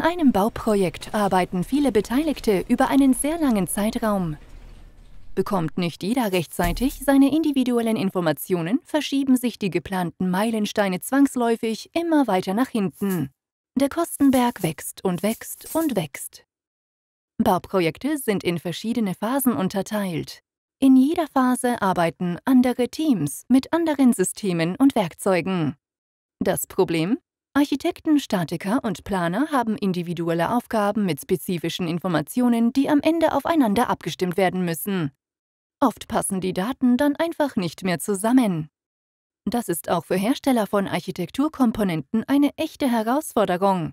An einem Bauprojekt arbeiten viele Beteiligte über einen sehr langen Zeitraum. Bekommt nicht jeder rechtzeitig seine individuellen Informationen, verschieben sich die geplanten Meilensteine zwangsläufig immer weiter nach hinten. Der Kostenberg wächst und wächst und wächst. Bauprojekte sind in verschiedene Phasen unterteilt. In jeder Phase arbeiten andere Teams mit anderen Systemen und Werkzeugen. Das Problem? Architekten, Statiker und Planer haben individuelle Aufgaben mit spezifischen Informationen, die am Ende aufeinander abgestimmt werden müssen. Oft passen die Daten dann einfach nicht mehr zusammen. Das ist auch für Hersteller von Architekturkomponenten eine echte Herausforderung.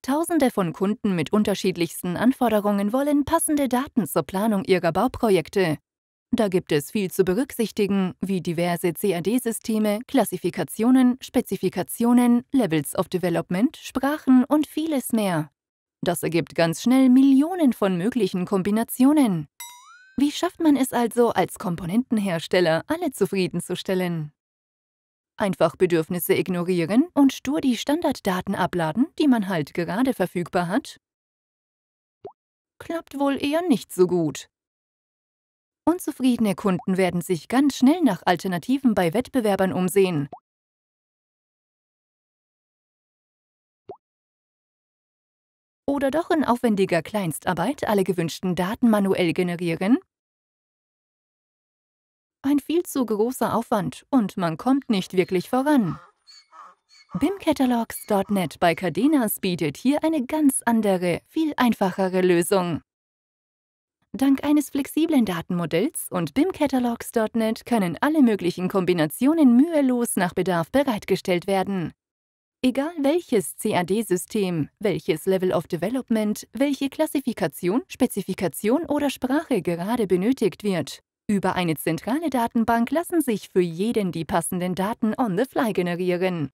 Tausende von Kunden mit unterschiedlichsten Anforderungen wollen passende Daten zur Planung ihrer Bauprojekte da gibt es viel zu berücksichtigen, wie diverse CAD-Systeme, Klassifikationen, Spezifikationen, Levels of Development, Sprachen und vieles mehr. Das ergibt ganz schnell Millionen von möglichen Kombinationen. Wie schafft man es also, als Komponentenhersteller alle zufriedenzustellen? Einfach Bedürfnisse ignorieren und stur die Standarddaten abladen, die man halt gerade verfügbar hat? Klappt wohl eher nicht so gut. Unzufriedene Kunden werden sich ganz schnell nach Alternativen bei Wettbewerbern umsehen. Oder doch in aufwendiger Kleinstarbeit alle gewünschten Daten manuell generieren? Ein viel zu großer Aufwand und man kommt nicht wirklich voran. BIMCatalogs.net bei Cardenas bietet hier eine ganz andere, viel einfachere Lösung. Dank eines flexiblen Datenmodells und BIM-Catalogs.net können alle möglichen Kombinationen mühelos nach Bedarf bereitgestellt werden. Egal welches CAD-System, welches Level of Development, welche Klassifikation, Spezifikation oder Sprache gerade benötigt wird, über eine zentrale Datenbank lassen sich für jeden die passenden Daten on the fly generieren.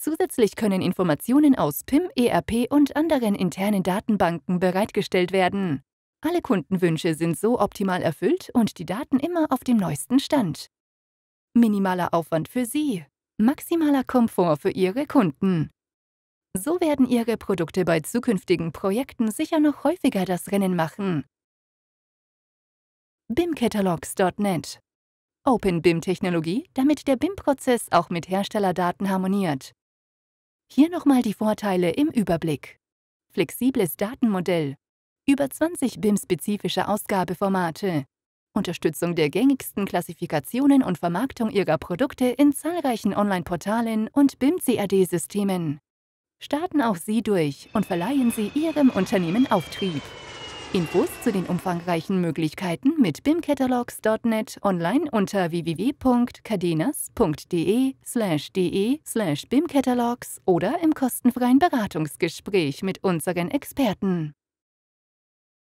Zusätzlich können Informationen aus PIM, ERP und anderen internen Datenbanken bereitgestellt werden. Alle Kundenwünsche sind so optimal erfüllt und die Daten immer auf dem neuesten Stand. Minimaler Aufwand für Sie, maximaler Komfort für Ihre Kunden. So werden Ihre Produkte bei zukünftigen Projekten sicher noch häufiger das Rennen machen. BIMCatalogs.net Open BIM-Technologie, damit der BIM-Prozess auch mit Herstellerdaten harmoniert. Hier nochmal die Vorteile im Überblick. Flexibles Datenmodell, über 20 BIM-spezifische Ausgabeformate, Unterstützung der gängigsten Klassifikationen und Vermarktung ihrer Produkte in zahlreichen Online-Portalen und BIM-CAD-Systemen. Starten auch Sie durch und verleihen Sie Ihrem Unternehmen Auftrieb. Infos zu den umfangreichen Möglichkeiten mit bimcatalogs.net online unter www.cadenas.de slash de slash bimcatalogs oder im kostenfreien Beratungsgespräch mit unseren Experten.